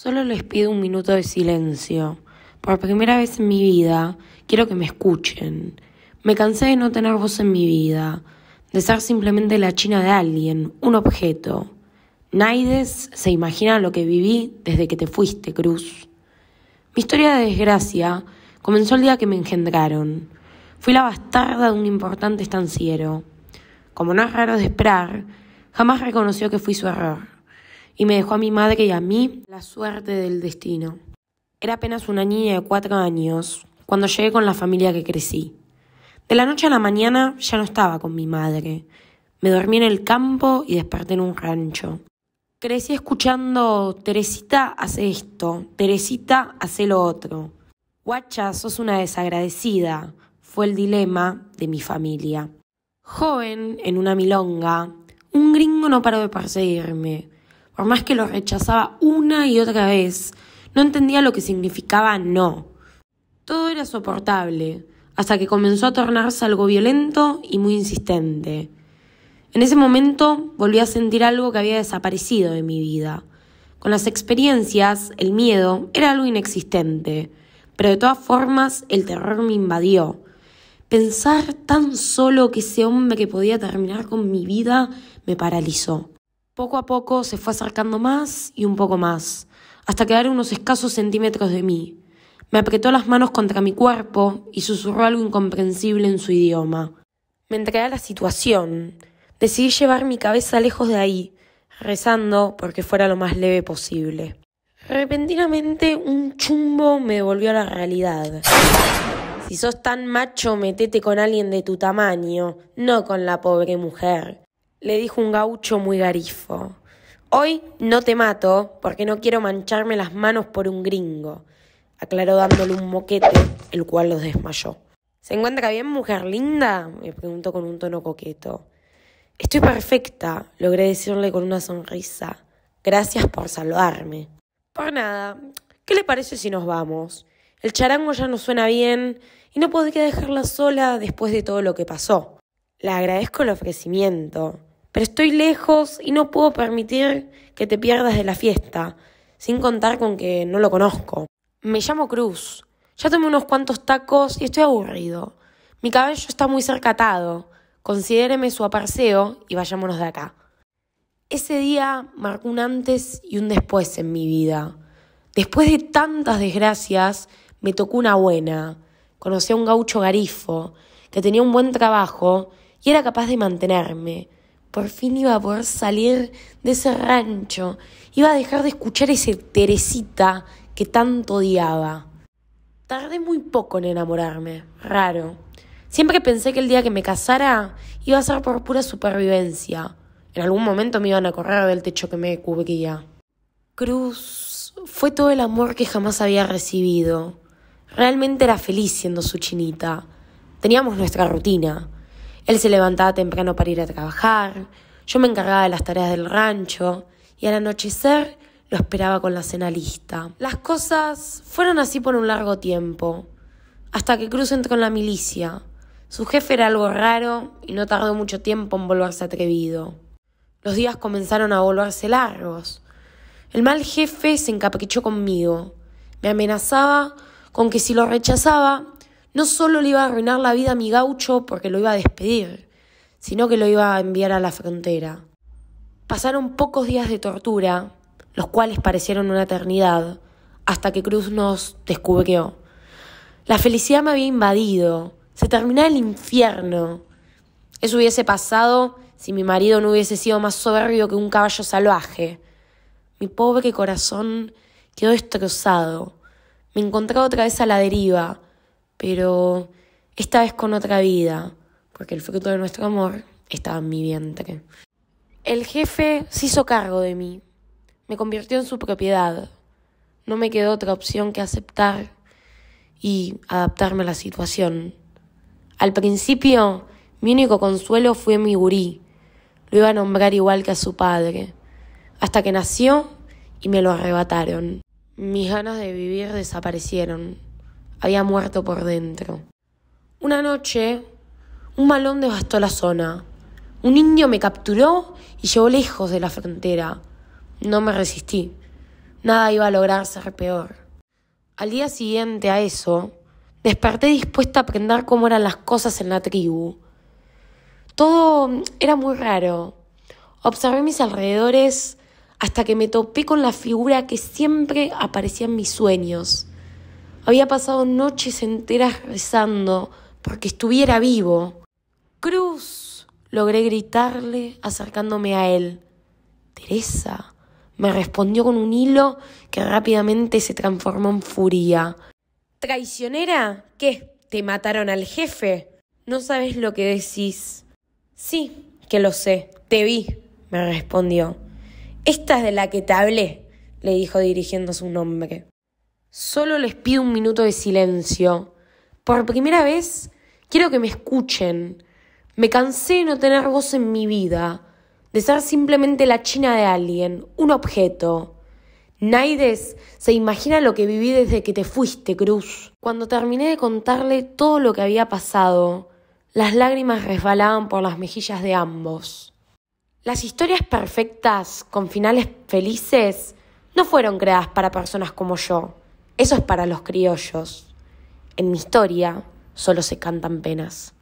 Solo les pido un minuto de silencio. Por primera vez en mi vida, quiero que me escuchen. Me cansé de no tener voz en mi vida, de ser simplemente la china de alguien, un objeto. Naides se imagina lo que viví desde que te fuiste, Cruz. Mi historia de desgracia comenzó el día que me engendraron. Fui la bastarda de un importante estanciero. Como no es raro de esperar, jamás reconoció que fui su error y me dejó a mi madre y a mí la suerte del destino. Era apenas una niña de cuatro años cuando llegué con la familia que crecí. De la noche a la mañana ya no estaba con mi madre. Me dormí en el campo y desperté en un rancho. Crecí escuchando, Teresita hace esto, Teresita hace lo otro. Guacha, sos una desagradecida, fue el dilema de mi familia. Joven, en una milonga, un gringo no paró de perseguirme por más que lo rechazaba una y otra vez, no entendía lo que significaba no. Todo era soportable, hasta que comenzó a tornarse algo violento y muy insistente. En ese momento volví a sentir algo que había desaparecido de mi vida. Con las experiencias, el miedo era algo inexistente, pero de todas formas el terror me invadió. Pensar tan solo que ese hombre que podía terminar con mi vida me paralizó. Poco a poco se fue acercando más y un poco más, hasta quedar unos escasos centímetros de mí. Me apretó las manos contra mi cuerpo y susurró algo incomprensible en su idioma. Me entregué a la situación. Decidí llevar mi cabeza lejos de ahí, rezando porque fuera lo más leve posible. Repentinamente un chumbo me devolvió a la realidad. Si sos tan macho, metete con alguien de tu tamaño, no con la pobre mujer le dijo un gaucho muy garifo. Hoy no te mato porque no quiero mancharme las manos por un gringo, aclaró dándole un moquete, el cual los desmayó. ¿Se encuentra bien, mujer linda? me preguntó con un tono coqueto. Estoy perfecta, logré decirle con una sonrisa. Gracias por saludarme. Por nada. ¿Qué le parece si nos vamos? El charango ya no suena bien y no podría dejarla sola después de todo lo que pasó. Le agradezco el ofrecimiento, pero estoy lejos y no puedo permitir que te pierdas de la fiesta, sin contar con que no lo conozco. Me llamo Cruz. Ya tomé unos cuantos tacos y estoy aburrido. Mi cabello está muy cercatado. Considéreme su aparceo y vayámonos de acá. Ese día marcó un antes y un después en mi vida. Después de tantas desgracias, me tocó una buena. Conocí a un gaucho garifo que tenía un buen trabajo y era capaz de mantenerme. Por fin iba a poder salir de ese rancho. Iba a dejar de escuchar ese Teresita que tanto odiaba. Tardé muy poco en enamorarme. Raro. Siempre pensé que el día que me casara iba a ser por pura supervivencia. En algún momento me iban a correr del techo que me cubría. Cruz fue todo el amor que jamás había recibido. Realmente era feliz siendo su chinita. Teníamos nuestra rutina. Él se levantaba temprano para ir a trabajar, yo me encargaba de las tareas del rancho y al anochecer lo esperaba con la cena lista. Las cosas fueron así por un largo tiempo, hasta que Cruz entró en la milicia. Su jefe era algo raro y no tardó mucho tiempo en volverse atrevido. Los días comenzaron a volverse largos. El mal jefe se encaprichó conmigo. Me amenazaba con que si lo rechazaba, no solo le iba a arruinar la vida a mi gaucho porque lo iba a despedir, sino que lo iba a enviar a la frontera. Pasaron pocos días de tortura, los cuales parecieron una eternidad, hasta que Cruz nos descubrió. La felicidad me había invadido, se terminaba el infierno. Eso hubiese pasado si mi marido no hubiese sido más soberbio que un caballo salvaje. Mi pobre corazón quedó destrozado. Me encontraba otra vez a la deriva, pero esta vez con otra vida, porque el fruto de nuestro amor estaba en mi vientre. El jefe se hizo cargo de mí, me convirtió en su propiedad. No me quedó otra opción que aceptar y adaptarme a la situación. Al principio, mi único consuelo fue mi gurí. Lo iba a nombrar igual que a su padre, hasta que nació y me lo arrebataron. Mis ganas de vivir desaparecieron había muerto por dentro. Una noche, un malón devastó la zona. Un indio me capturó y llevó lejos de la frontera. No me resistí. Nada iba a lograr ser peor. Al día siguiente a eso, desperté dispuesta a aprender cómo eran las cosas en la tribu. Todo era muy raro. Observé mis alrededores hasta que me topé con la figura que siempre aparecía en mis sueños. Había pasado noches enteras rezando porque estuviera vivo. Cruz, logré gritarle acercándome a él. Teresa, me respondió con un hilo que rápidamente se transformó en furia. ¿Traicionera? ¿Qué? ¿Te mataron al jefe? No sabes lo que decís. Sí, que lo sé. Te vi, me respondió. Esta es de la que te hablé, le dijo dirigiéndose un nombre. Solo les pido un minuto de silencio. Por primera vez, quiero que me escuchen. Me cansé de no tener voz en mi vida, de ser simplemente la china de alguien, un objeto. Naides se imagina lo que viví desde que te fuiste, Cruz. Cuando terminé de contarle todo lo que había pasado, las lágrimas resbalaban por las mejillas de ambos. Las historias perfectas, con finales felices, no fueron creadas para personas como yo. Eso es para los criollos. En mi historia solo se cantan penas.